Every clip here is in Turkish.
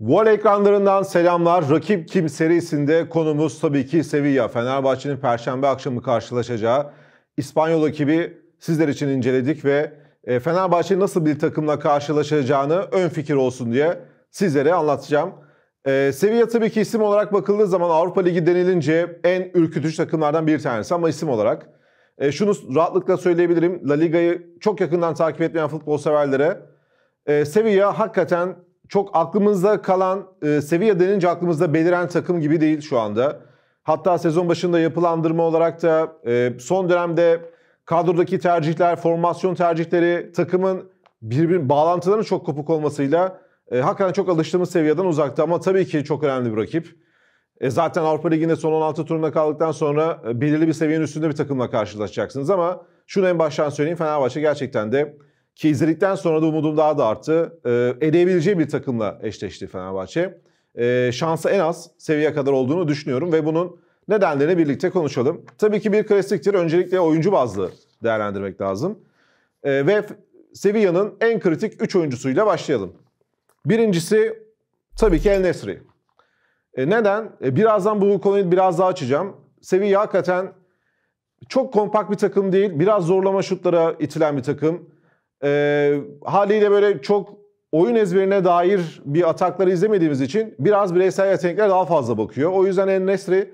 Wall ekranlarından selamlar. Rakip kim serisinde konumuz tabii ki Sevilla. Fenerbahçe'nin perşembe akşamı karşılaşacağı İspanyol ekibi sizler için inceledik ve e, Fenerbahçe nasıl bir takımla karşılaşacağını ön fikir olsun diye sizlere anlatacağım. Ee, Sevilla tabii ki isim olarak bakıldığı zaman Avrupa Ligi denilince en ürkütücü takımlardan bir tanesi ama isim olarak. E, şunu rahatlıkla söyleyebilirim. La Liga'yı çok yakından takip etmeyen futbol severlere e, Sevilla hakikaten çok aklımızda kalan e, Sevilla denince aklımızda beliren takım gibi değil şu anda. Hatta sezon başında yapılandırma olarak da e, son dönemde kadrodaki tercihler, formasyon tercihleri, takımın birbirinin bağlantılarının çok kopuk olmasıyla e, hakikaten çok alıştığımız seviyeden uzakta ama tabii ki çok önemli bir rakip. E, zaten Avrupa Ligi'nde son 16 turunda kaldıktan sonra e, belirli bir seviyenin üstünde bir takımla karşılaşacaksınız ama şunu en baştan söyleyeyim Fenerbahçe gerçekten de ki izledikten sonra da umudum daha da arttı. E, ee, eleyebileceği bir takımla eşleşti Fenerbahçe. E, şansı en az seviye kadar olduğunu düşünüyorum ve bunun nedenlerini birlikte konuşalım. Tabii ki bir klasiktir. Öncelikle oyuncu bazlı değerlendirmek lazım. E, ve Sevilla'nın en kritik 3 oyuncusuyla başlayalım. Birincisi tabii ki El Nesri. E, neden? E, birazdan bu konuyu biraz daha açacağım. Sevilla hakikaten çok kompakt bir takım değil. Biraz zorlama şutlara itilen bir takım e, haliyle böyle çok oyun ezberine dair bir atakları izlemediğimiz için biraz bireysel yetenekler daha fazla bakıyor. O yüzden En Nesri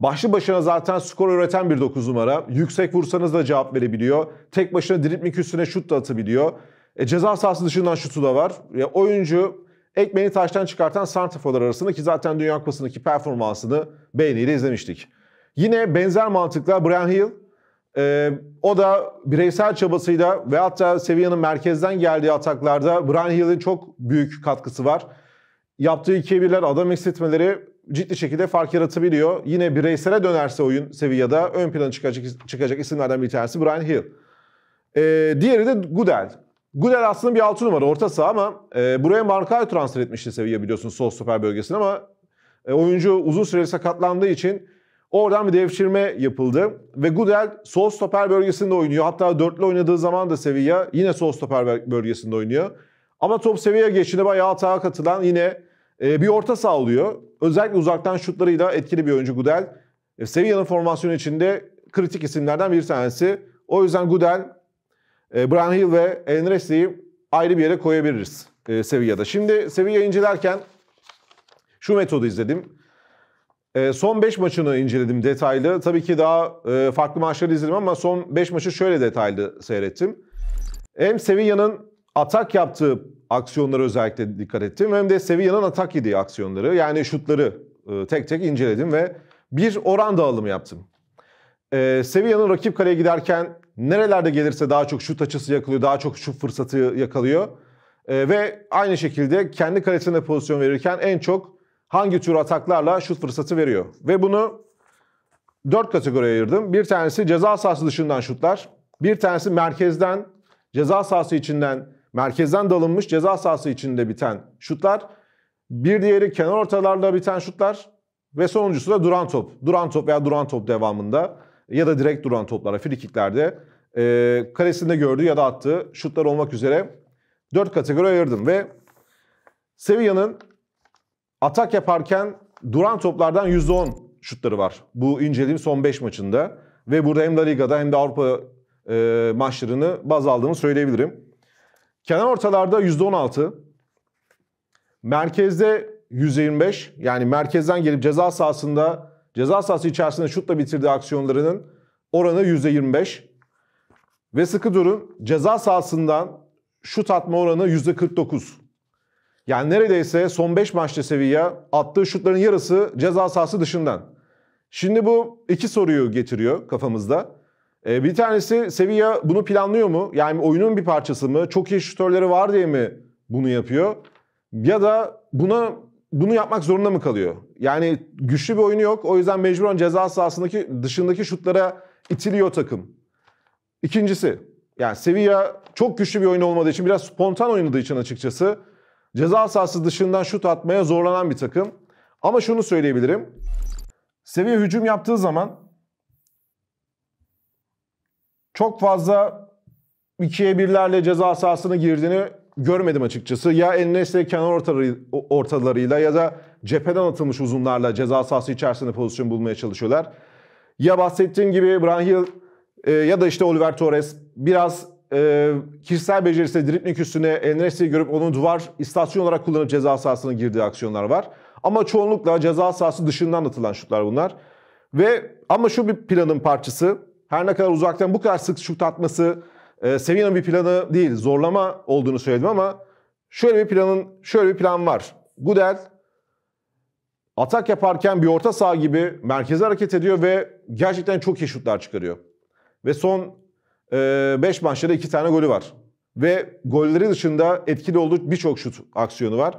başlı başına zaten skor üreten bir 9 numara. Yüksek vursanız da cevap verebiliyor. Tek başına dripling üstüne şut da atabiliyor. E, ceza sahası dışından şutu da var. E, oyuncu ekmeğini taştan çıkartan santraforlar arasında ki zaten Dünya Kupası'ndaki performansını beğeniyle izlemiştik. Yine benzer mantıkla Brian Hill ee, o da bireysel çabasıyla ve hatta Sevilla'nın merkezden geldiği ataklarda Brian Hill'in çok büyük katkısı var. Yaptığı ikiye birler adam eksiltmeleri ciddi şekilde fark yaratabiliyor. Yine bireysele dönerse oyun Sevilla'da ön plana çıkacak, çıkacak isimlerden bir tanesi Brian Hill. Ee, diğeri de Goodell. Goodell aslında bir 6 numara orta saha ama e, buraya Marka'yı transfer etmişti Sevilla biliyorsun sol stoper bölgesine ama e, oyuncu uzun süreli sakatlandığı için Oradan bir devşirme yapıldı ve Gudel sol stoper bölgesinde oynuyor. Hatta dörtlü oynadığı zaman da Sevilla yine sol stoper bölgesinde oynuyor. Ama top Sevilla geçtiğinde bayağı hata katılan yine e, bir orta sağlıyor. Özellikle uzaktan şutlarıyla etkili bir oyuncu Gudel. E, Sevilla'nın formasyonu içinde kritik isimlerden bir tanesi. O yüzden Gudel, e, Brian Hill ve Enresli'yi ayrı bir yere koyabiliriz Sevilla'da. Şimdi Sevilla incelerken şu metodu izledim. E, son 5 maçını inceledim detaylı. Tabii ki daha e, farklı maçları izledim ama son 5 maçı şöyle detaylı seyrettim. Hem Sevilla'nın atak yaptığı aksiyonlara özellikle dikkat ettim. Hem de Sevilla'nın atak yediği aksiyonları yani şutları e, tek tek inceledim ve bir oran dağılımı yaptım. E, Sevilla'nın rakip kaleye giderken nerelerde gelirse daha çok şut açısı yakalıyor, daha çok şut fırsatı yakalıyor. E, ve aynı şekilde kendi kalesine pozisyon verirken en çok hangi tür ataklarla şut fırsatı veriyor. Ve bunu dört kategoriye ayırdım. Bir tanesi ceza sahası dışından şutlar. Bir tanesi merkezden, ceza sahası içinden, merkezden dalınmış ceza sahası içinde biten şutlar. Bir diğeri kenar ortalarla biten şutlar. Ve sonuncusu da duran top. Duran top veya duran top devamında ya da direkt duran toplara, frikiklerde e, kalesinde gördüğü ya da attığı şutlar olmak üzere dört kategori ayırdım. Ve Sevilla'nın atak yaparken duran toplardan %10 şutları var. Bu incelediğim son 5 maçında. Ve burada hem La Liga'da hem de Avrupa e, maçlarını baz aldığını söyleyebilirim. Kenar ortalarda %16. Merkezde %25. Yani merkezden gelip ceza sahasında, ceza sahası içerisinde şutla bitirdiği aksiyonlarının oranı %25. Ve sıkı durun ceza sahasından şut atma oranı %49. Yani neredeyse son 5 maçta Sevilla attığı şutların yarısı ceza sahası dışından. Şimdi bu iki soruyu getiriyor kafamızda. Ee, bir tanesi Sevilla bunu planlıyor mu? Yani oyunun bir parçası mı? Çok iyi şutörleri var diye mi bunu yapıyor? Ya da buna bunu yapmak zorunda mı kalıyor? Yani güçlü bir oyunu yok. O yüzden mecburen ceza sahasındaki dışındaki şutlara itiliyor takım. İkincisi yani Sevilla çok güçlü bir oyun olmadığı için biraz spontan oynadığı için açıkçası Ceza sahası dışından şut atmaya zorlanan bir takım. Ama şunu söyleyebilirim. Seviye hücum yaptığı zaman çok fazla ikiye birlerle ceza sahasına girdiğini görmedim açıkçası. Ya Enes'le kenar ortaları, ortalarıyla ya da cepheden atılmış uzunlarla ceza sahası içerisinde pozisyon bulmaya çalışıyorlar. Ya bahsettiğim gibi Brahil e, ya da işte Oliver Torres biraz e, kişisel becerisine, dribbling üstüne El görüp onu duvar istasyon olarak kullanıp ceza sahasına girdiği aksiyonlar var. Ama çoğunlukla ceza sahası dışından atılan şutlar bunlar. Ve ama şu bir planın parçası. Her ne kadar uzaktan bu kadar sık şut atması e, Sevilla'nın bir planı değil, zorlama olduğunu söyledim ama şöyle bir planın şöyle bir plan var. Gudel atak yaparken bir orta saha gibi merkeze hareket ediyor ve gerçekten çok iyi şutlar çıkarıyor. Ve son 5 ee, maçta 2 tane golü var. Ve golleri dışında etkili olduğu birçok şut aksiyonu var.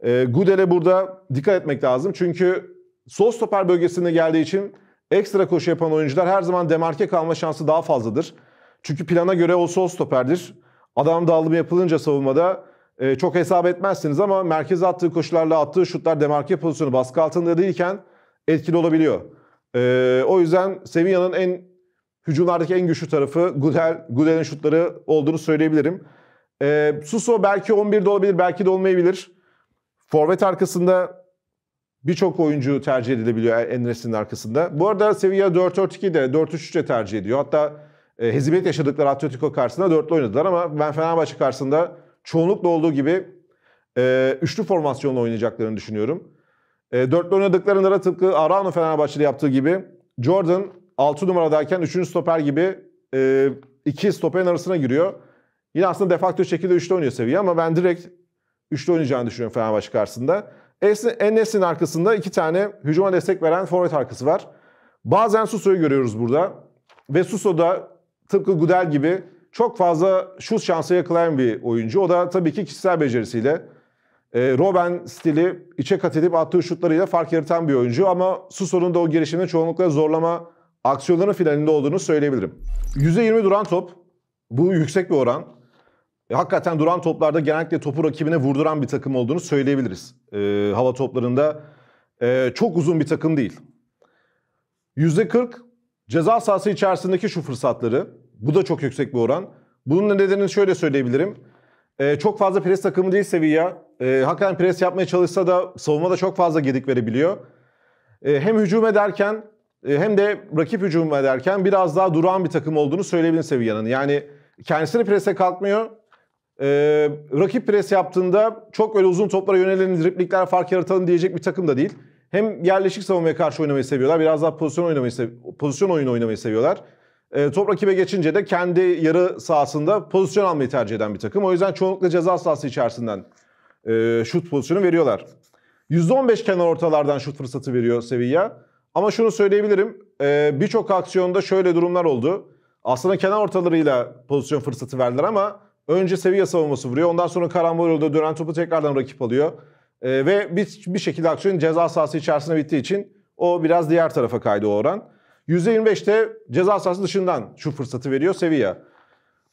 E, Gudel'e burada dikkat etmek lazım. Çünkü sol stoper bölgesinde geldiği için ekstra koşu yapan oyuncular her zaman demarke kalma şansı daha fazladır. Çünkü plana göre o sol stoperdir. Adam dağılımı yapılınca savunmada e, çok hesap etmezsiniz ama merkeze attığı koşularla attığı şutlar demarke pozisyonu baskı altında değilken etkili olabiliyor. E, o yüzden Sevilla'nın en hücumlardaki en güçlü tarafı Gudel, Gudel'in şutları olduğunu söyleyebilirim. E, Suso belki 11'de olabilir, belki de olmayabilir. Forvet arkasında birçok oyuncu tercih edilebiliyor Enres'in arkasında. Bu arada Sevilla 4 4 2de 4-3-3 tercih ediyor. Hatta e, hezimiyet yaşadıkları Atletico karşısında dörtlü oynadılar ama ben Fenerbahçe karşısında çoğunlukla olduğu gibi e, üçlü formasyonla oynayacaklarını düşünüyorum. E, dörtlü oynadıklarında da tıpkı Arano Fenerbahçe'de yaptığı gibi Jordan 6 numaradayken 3. stoper gibi e, iki stoperin arasına giriyor. Yine aslında defakto şekilde 3'te oynuyor seviye ama ben direkt 3'te oynayacağını düşünüyorum Fenerbahçe karşısında. Enes'in arkasında iki tane hücuma destek veren forvet arkası var. Bazen Suso'yu görüyoruz burada. Ve Suso da tıpkı Gudel gibi çok fazla şut şansı yakalayan bir oyuncu. O da tabii ki kişisel becerisiyle e, Robben stili içe kat edip attığı şutlarıyla fark yaratan bir oyuncu. Ama Suso'nun da o girişimini çoğunlukla zorlama aksiyonların finalinde olduğunu söyleyebilirim. %20 duran top. Bu yüksek bir oran. E, hakikaten duran toplarda genellikle topu rakibine vurduran bir takım olduğunu söyleyebiliriz. E, hava toplarında e, çok uzun bir takım değil. %40 ceza sahası içerisindeki şu fırsatları. Bu da çok yüksek bir oran. Bunun da nedenini şöyle söyleyebilirim. E, çok fazla pres takımı değil seviye. E, hakikaten pres yapmaya çalışsa da savunmada çok fazla gedik verebiliyor. E, hem hücum ederken e, hem de rakip hücum ederken biraz daha duran bir takım olduğunu söyleyebiliriz Sevilla'nın. Yani kendisini prese kalkmıyor. Ee, rakip pres yaptığında çok öyle uzun toplara yönelen driplikler fark yaratalım diyecek bir takım da değil. Hem yerleşik savunmaya karşı oynamayı seviyorlar. Biraz daha pozisyon oynamayı pozisyon oyunu oynamayı seviyorlar. Ee, top rakibe geçince de kendi yarı sahasında pozisyon almayı tercih eden bir takım. O yüzden çoğunlukla ceza sahası içerisinden e, şut pozisyonu veriyorlar. %15 kenar ortalardan şut fırsatı veriyor Sevilla. Ama şunu söyleyebilirim. E, birçok aksiyonda şöyle durumlar oldu. Aslında kenar ortalarıyla pozisyon fırsatı verdiler ama önce seviye savunması vuruyor. Ondan sonra karambol yolda dönen topu tekrardan rakip alıyor. E, ve bir, bir şekilde aksiyon ceza sahası içerisinde bittiği için o biraz diğer tarafa kaydı o oran. %25'te ceza sahası dışından şu fırsatı veriyor Sevilla.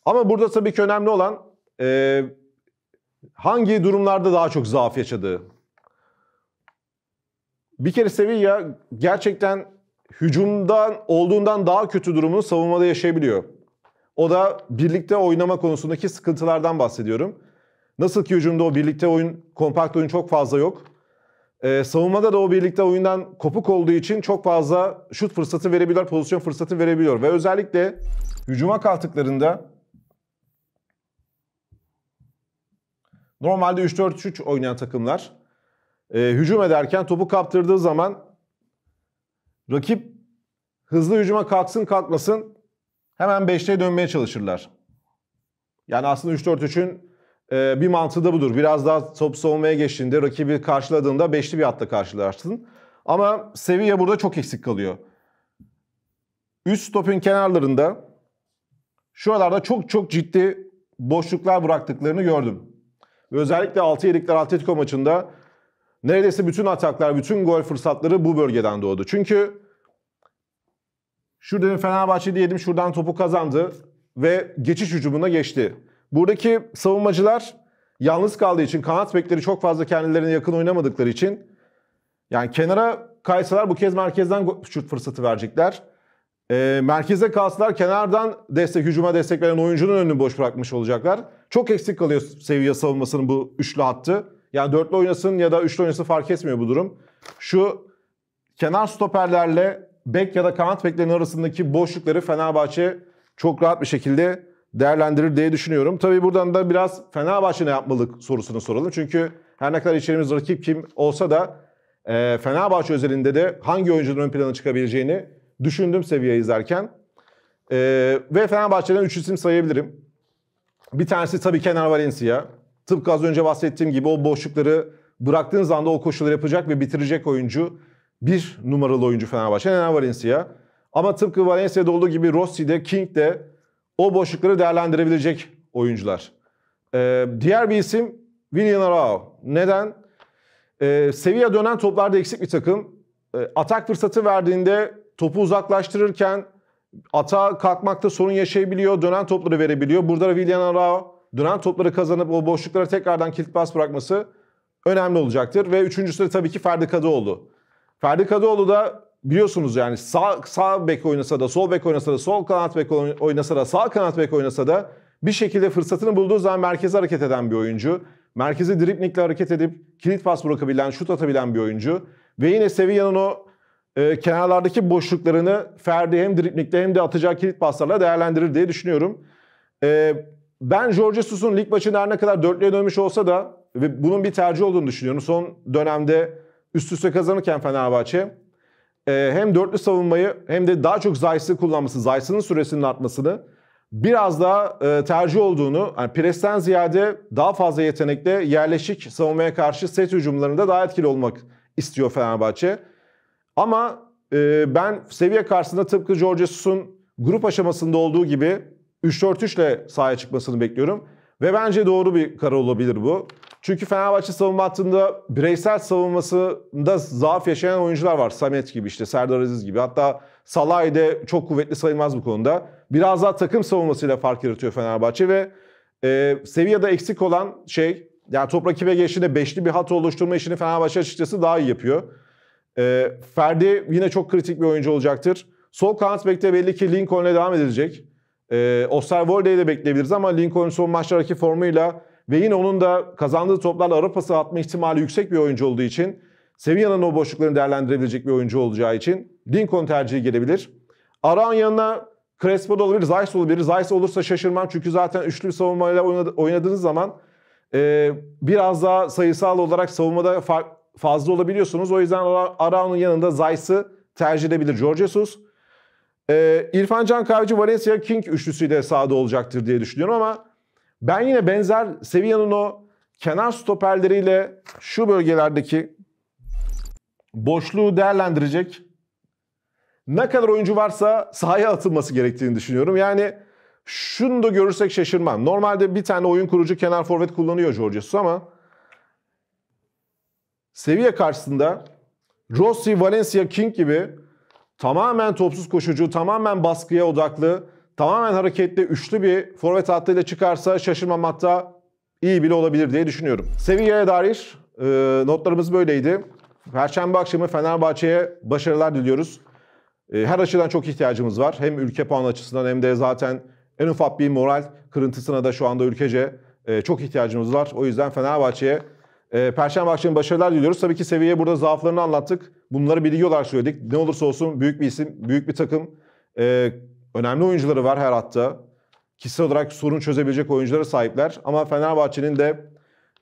Ama burada tabii ki önemli olan e, hangi durumlarda daha çok zaaf yaşadığı. Bir kere Sevilla gerçekten hücumdan olduğundan daha kötü durumunu savunmada yaşayabiliyor. O da birlikte oynama konusundaki sıkıntılardan bahsediyorum. Nasıl ki hücumda o birlikte oyun, kompakt oyun çok fazla yok. Ee, savunmada da o birlikte oyundan kopuk olduğu için çok fazla şut fırsatı verebiliyor, pozisyon fırsatı verebiliyor. Ve özellikle hücuma kalktıklarında normalde 3-4-3 oynayan takımlar e, hücum ederken topu kaptırdığı zaman rakip hızlı hücuma kalksın kalkmasın hemen 5'te dönmeye çalışırlar. Yani aslında 3-4-3'ün e, bir mantığı da budur. Biraz daha top savunmaya geçtiğinde rakibi karşıladığında 5'li bir hatta karşılaştın. Ama seviye burada çok eksik kalıyor. Üst topun kenarlarında şu şuralarda çok çok ciddi boşluklar bıraktıklarını gördüm. Ve özellikle 6 yedikler Atletico maçında Neredeyse bütün ataklar, bütün gol fırsatları bu bölgeden doğdu. Çünkü şuradan Fenerbahçe diyelim şuradan topu kazandı ve geçiş hücumuna geçti. Buradaki savunmacılar yalnız kaldığı için kanat bekleri çok fazla kendilerine yakın oynamadıkları için yani kenara kaysalar bu kez merkezden şut fırsatı verecekler. E, merkeze kalsalar kenardan destek, hücuma destek veren oyuncunun önünü boş bırakmış olacaklar. Çok eksik kalıyor seviye savunmasının bu üçlü hattı. Yani dörtlü oynasın ya da üçlü oynasın fark etmiyor bu durum. Şu kenar stoperlerle bek ya da kanat beklerin arasındaki boşlukları Fenerbahçe çok rahat bir şekilde değerlendirir diye düşünüyorum. Tabii buradan da biraz Fenerbahçe ne yapmalık sorusunu soralım. Çünkü her ne kadar içerimiz rakip kim olsa da e, Fenerbahçe özelinde de hangi oyuncuların ön plana çıkabileceğini düşündüm seviye izlerken. E, ve Fenerbahçe'den 3 isim sayabilirim. Bir tanesi tabii Kenar Valencia. Tıpkı az önce bahsettiğim gibi o boşlukları bıraktığınız anda o koşuları yapacak ve bitirecek oyuncu bir numaralı oyuncu Fenerbahçe. Neden Valencia? Ama tıpkı Valencia'da olduğu gibi Rossi de King de o boşlukları değerlendirebilecek oyuncular. Ee, diğer bir isim William Arao. Neden? Ee, seviye dönen toplarda eksik bir takım. Ee, atak fırsatı verdiğinde topu uzaklaştırırken ata kalkmakta sorun yaşayabiliyor. Dönen topları verebiliyor. Burada William Arao duran topları kazanıp o boşluklara tekrardan kilit pas bırakması önemli olacaktır. Ve üçüncüsü de tabii ki Ferdi Kadıoğlu. Ferdi Kadıoğlu da biliyorsunuz yani sağ, sağ bek oynasa da, sol bek oynasa da, sol kanat bek oynasa da, sağ kanat bek oynasa da bir şekilde fırsatını bulduğu zaman merkeze hareket eden bir oyuncu. Merkezi driplingle hareket edip kilit pas bırakabilen, şut atabilen bir oyuncu. Ve yine Sevilla'nın o e, kenarlardaki boşluklarını Ferdi hem driplingle hem de atacağı kilit paslarla değerlendirir diye düşünüyorum. E, ben George Jesus'un lig maçında ne kadar dörtlüye dönmüş olsa da ve bunun bir tercih olduğunu düşünüyorum. Son dönemde üst üste kazanırken Fenerbahçe e, hem dörtlü savunmayı hem de daha çok Zayt'sı kullanması, Zayt'sının süresinin artmasını biraz daha e, tercih olduğunu, yani presten ziyade daha fazla yetenekle yerleşik savunmaya karşı set hücumlarında daha etkili olmak istiyor Fenerbahçe. Ama e, ben seviye karşısında tıpkı George Jesus'un grup aşamasında olduğu gibi 3-4-3 ile sahaya çıkmasını bekliyorum. Ve bence doğru bir karar olabilir bu. Çünkü Fenerbahçe savunma hattında bireysel savunmasında zaaf yaşayan oyuncular var. Samet gibi işte Serdar Aziz gibi. Hatta Salah'ı da çok kuvvetli sayılmaz bu konuda. Biraz daha takım savunmasıyla fark yaratıyor Fenerbahçe ve e, seviyede eksik olan şey yani top rakibe geçtiğinde beşli bir hat oluşturma işini Fenerbahçe açıkçası daha iyi yapıyor. E, Ferdi yine çok kritik bir oyuncu olacaktır. Sol kanat bekte belli ki Lincoln'le devam edilecek. E, ee, Osterwolde'yi de bekleyebiliriz ama Lincoln son maçlardaki formuyla ve yine onun da kazandığı toplarla ara pası atma ihtimali yüksek bir oyuncu olduğu için Sevilla'nın o boşluklarını değerlendirebilecek bir oyuncu olacağı için Lincoln tercihi gelebilir. Arağın yanına Crespo da olabilir, Zayis olabilir. Zayis olursa şaşırmam çünkü zaten üçlü savunmayla oynadığınız zaman e, biraz daha sayısal olarak savunmada fazla olabiliyorsunuz. O yüzden Arao'nun yanında Zayis'i tercih edebilir George Jesus. Ee, İrfan Can Kavcı, Valencia King üçlüsüyle sahada olacaktır diye düşünüyorum ama ben yine benzer Sevilla'nın o kenar stoperleriyle şu bölgelerdeki boşluğu değerlendirecek ne kadar oyuncu varsa sahaya atılması gerektiğini düşünüyorum. Yani şunu da görürsek şaşırmam. Normalde bir tane oyun kurucu kenar forvet kullanıyor Jorge ama Sevilla karşısında Rossi, Valencia, King gibi tamamen topsuz koşucu, tamamen baskıya odaklı, tamamen hareketli, üçlü bir forvet hattıyla çıkarsa şaşırmam hatta iyi bile olabilir diye düşünüyorum. Sevilla'ya dair e, notlarımız böyleydi. Perşembe akşamı Fenerbahçe'ye başarılar diliyoruz. E, her açıdan çok ihtiyacımız var. Hem ülke puan açısından hem de zaten en ufak bir moral kırıntısına da şu anda ülkece e, çok ihtiyacımız var. O yüzden Fenerbahçe'ye e, Perşembe akşamı başarılar diliyoruz. Tabii ki seviye burada zaaflarını anlattık. Bunları biliyorlar söyledik. Ne olursa olsun büyük bir isim, büyük bir takım. E, önemli oyuncuları var her hatta. Kişisel olarak sorun çözebilecek oyunculara sahipler. Ama Fenerbahçe'nin de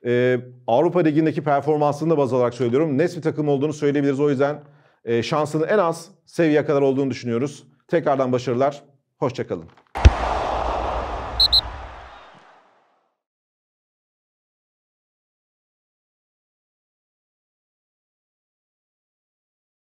e, Avrupa Ligi'ndeki performansını da baz alarak söylüyorum. Net bir takım olduğunu söyleyebiliriz. O yüzden e, şansının en az seviye kadar olduğunu düşünüyoruz. Tekrardan başarılar. Hoşçakalın.